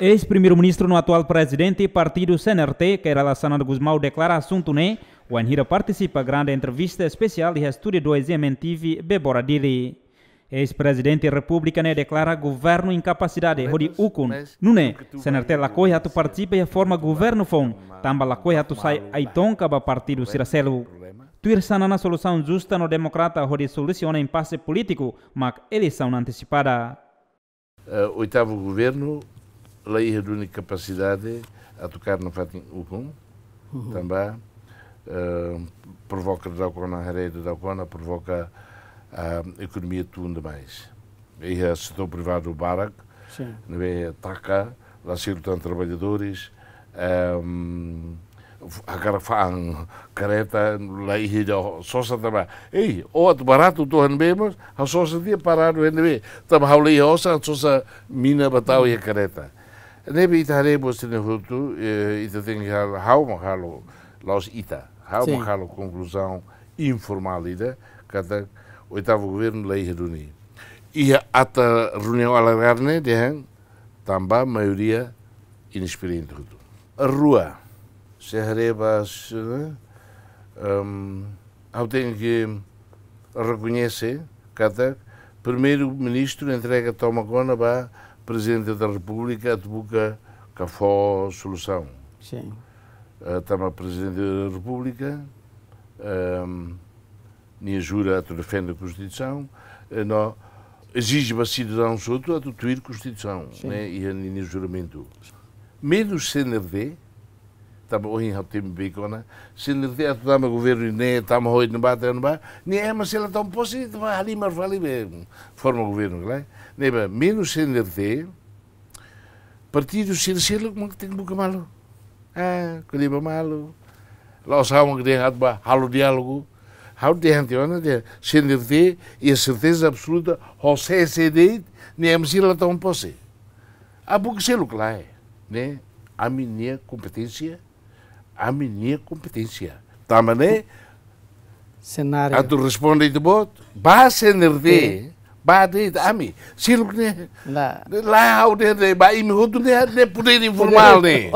Ex-primeiro-ministro no atual presidente partido CNRT, que era Lassana Guzmão, declara assunto né? O Anhira participa grande entrevista especial de Estúdio 2 MNTV Beboradiri. Ex-presidente republicano declara governo incapacidade Rodi Ukun. Nune, senerte la coi tu participa e forma governo fon. Tamba la coi tu sai aiton kaba partido Siracelo. Tuir na solução justa no democrata Rodi soluciona impasse político, mas eleição antecipada. Uh, oitavo governo leis de é única capacidade a tocar no Fatim Ukum, uhum. também. Uh, provoca Daucona, a rede Daucona, provoca a economia tudo mais. E é o setor privado, do Barak, não é? Taca, lá se circulam trabalhadores. Um, ehm, agarfan kereta lai hido é sosa também ei o at barato tu han bemos a sosa dia parado hen be tam hauli a sosa mina batau ya kereta Nebe ita hare mo tene hutu, ita tem que hau mahalo, laos ita, hau mahalo conclusão informal ida, kata oitavo governo lei reuni. Ia ata reunião alargarne de também maioria inexperiente hutu. A rua, se harebas, um, hau tem que reconhecer, kata primeiro-ministro entrega Tomagona ba Presidente da República advoca que a solução. Sim. Uh, Presidente da República um, ehm, nem jura a defender eh, a Constituição, uh, não exige aos cidadãos outros a tutuir a Constituição né, e a juramento. Menos CNRD, tama uhi hau tim biko na sila te atu tama governo ne tama hoi na bata na ba ni ema sila tam posi tama hali mar fali bem forma governo klai ne ba menos sila te partido sila sila que tem buka malo ah kuliba malu lao sawa que tem ba halo diálogo hau diálogo né ona que sila te e a certeza absoluta ho se se deit mas ema sila um posi a buka sila klai ne a minha competência a minha competência. Está mané? Cenário. A tu responde de bot, base nerde, bade ami. Se não né, lá o nerde, ba me hodo né, né poder informal né.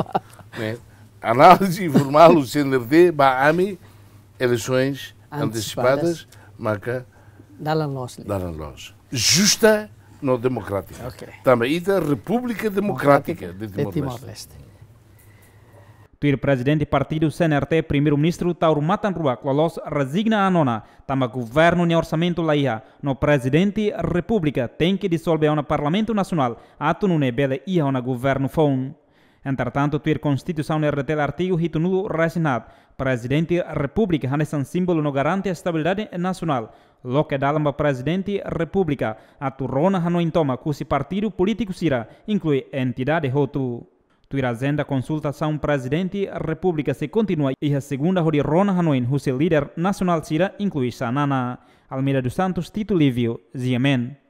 Análise informal ¿Eh? o CNRD, ba ami, eleições antecipadas, marca Dalan Loss. la Loss. Justa, não democrática. Okay. Também, e da República Democrática de Timor-Leste. Tuir presidente do partido CNRT, primeiro-ministro Tauro Matanrua, Klolos resigna a nona, tama governo e orçamento laia, no presidente república tem que dissolver o parlamento nacional, ato nune bele ia o governo fon. Entretanto, tuir Constituição e RT artigo hito nulo resinat. Presidente República hanesan símbolo no garante a estabilidade nacional. Lo que dá dalamba Presidente República, a turrona hanointoma cusi partido político sira, inclui entidade rotu. Tuirazenda consultação presidente república se continua e a segunda rodirona Hanoin, o seu líder nacional Cira inclui Sanana. Almeida dos Santos, Tito Livio, Ziemen.